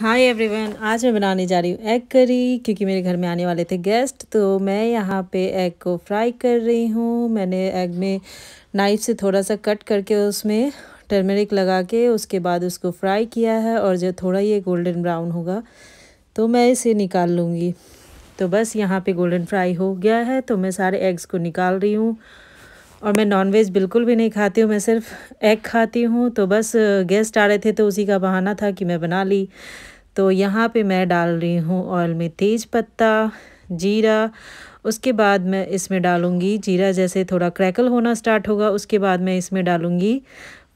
hi everyone आज मैं बनाने जा रही हूँ एग करी क्योंकि मेरे घर में आने वाले थे गेस्ट तो मैं यहाँ पे एग को फ्राई कर रही हूँ मैंने एग में नाइफ से थोड़ा सा कट करके उसमें टर्मेरिक लगा के उसके बाद उसको फ्राई किया है और जो थोड़ा ये गोल्डन ब्राउन होगा तो मैं इसे निकाल लूँगी तो बस यहाँ पर गोल्डन फ्राई हो गया है तो मैं सारे एग्स को निकाल रही हूँ और मैं नॉनवेज बिल्कुल भी नहीं खाती हूँ मैं सिर्फ एग खाती हूँ तो बस गेस्ट आ रहे थे तो उसी का बहाना था कि मैं बना ली तो यहाँ पे मैं डाल रही हूँ ऑयल में तेज पत्ता जीरा उसके बाद मैं इसमें डालूँगी जीरा जैसे थोड़ा क्रैकल होना स्टार्ट होगा उसके बाद मैं इसमें डालूँगी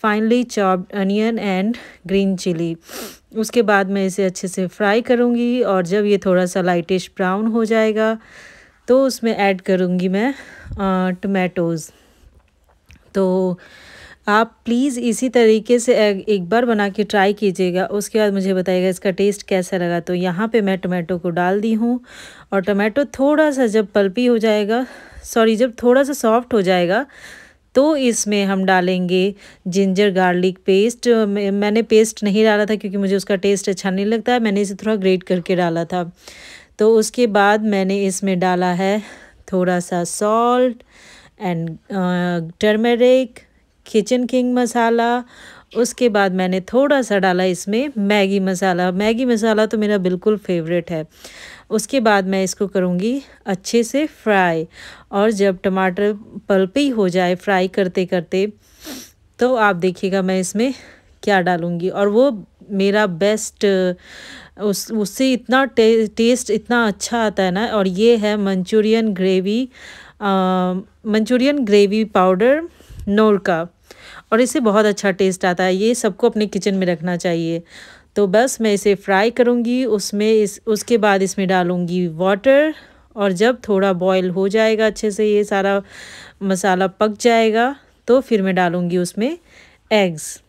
finally chopped onion and green chili उसके बाद मैं इसे अच्छे से फ्राई करूँगी और जब ये थोड़ा सा लाइटिश ब्राउन हो जाएगा तो उसमें ऐड करूँगी मैं टमेटोज़ तो आप प्लीज़ इसी तरीके से एक बार बना के ट्राई कीजिएगा उसके बाद मुझे बताइएगा इसका टेस्ट कैसा लगा तो यहाँ पे मैं टमाटो को डाल दी हूँ और टमाटो थोड़ा सा जब पल्पी हो जाएगा सॉरी जब थोड़ा सा सॉफ्ट हो जाएगा तो इसमें हम डालेंगे जिंजर गार्लिक पेस्ट मैंने पेस्ट नहीं डाला था क्योंकि मुझे उसका टेस्ट अच्छा नहीं लगता है मैंने इसे थोड़ा ग्रेट करके डाला था तो उसके बाद मैंने इसमें डाला है थोड़ा सा salt and turmeric Kitchen King masala उसके बाद मैंने थोड़ा सा डाला इसमें मैगी मसाला मैगी मसाला तो मेरा बिल्कुल फेवरेट है उसके बाद मैं इसको करूँगी अच्छे से फ्राई और जब टमाटर पल्पी हो जाए फ्राई करते करते तो आप देखिएगा मैं इसमें क्या डालूँगी और वो मेरा बेस्ट उस उससे इतना टे, टेस्ट इतना अच्छा आता है ना और ये है Manchurian gravy Manchurian gravy powder Knorr का और इसे बहुत अच्छा टेस्ट आता है ये सबको अपने किचन में रखना चाहिए तो बस मैं इसे फ्राई करूँगी उसमें इस उसके बाद इसमें डालूँगी वाटर और जब थोड़ा बॉयल हो जाएगा अच्छे से ये सारा मसाला पक जाएगा तो फिर मैं डालूँगी उसमें एग्स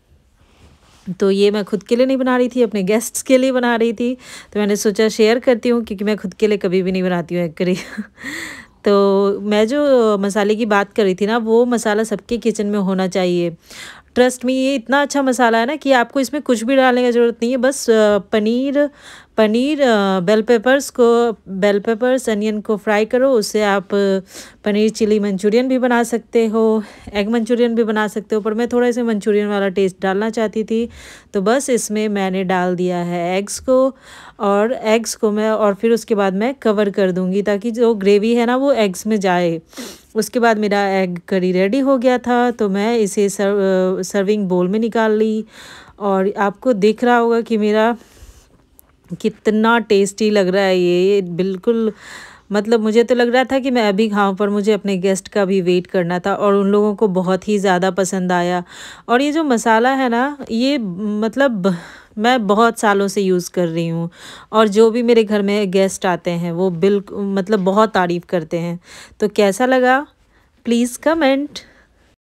तो ये मैं खुद के लिए नहीं बना रही थी अपने गेस्ट्स के लिए बना रही थी तो मैंने सोचा शेयर करती हूँ क्योंकि मैं खुद के लिए कभी भी नहीं बनाती हूँ एग करी तो मैं जो मसाले की बात कर रही थी ना वो मसाला सबके किचन में होना चाहिए ट्रस्ट में ये इतना अच्छा मसाला है ना कि आपको इसमें कुछ भी डालने की ज़रूरत नहीं है बस पनीर पनीर बेल पेपर्स को बेल पेपर्स अनियन को फ्राई करो उससे आप पनीर चिली मंचूरियन भी बना सकते हो एग मंचूरियन भी बना सकते हो पर मैं थोड़ा इसे मंचूरियन वाला टेस्ट डालना चाहती थी तो बस इसमें मैंने डाल दिया है एग्स को और एग्स को मैं और फिर उसके बाद मैं कवर कर दूँगी ताकि जो ग्रेवी है ना वो एग्स में जाए उसके बाद मेरा एग करी रेडी हो गया था तो मैं इसे सर्व सर्विंग बोल में निकाल ली और आपको देख रहा होगा कि मेरा कितना टेस्टी लग रहा है ये बिल्कुल मतलब मुझे तो लग रहा था कि मैं अभी खाऊं पर मुझे अपने गेस्ट का भी वेट करना था और उन लोगों को बहुत ही ज़्यादा पसंद आया और ये जो मसाला है ना ये मतलब मैं बहुत सालों से यूज़ कर रही हूँ और जो भी मेरे घर में गेस्ट आते हैं वो बिल्कुल मतलब बहुत तारीफ़ करते हैं तो कैसा लगा प्लीज़ कमेंट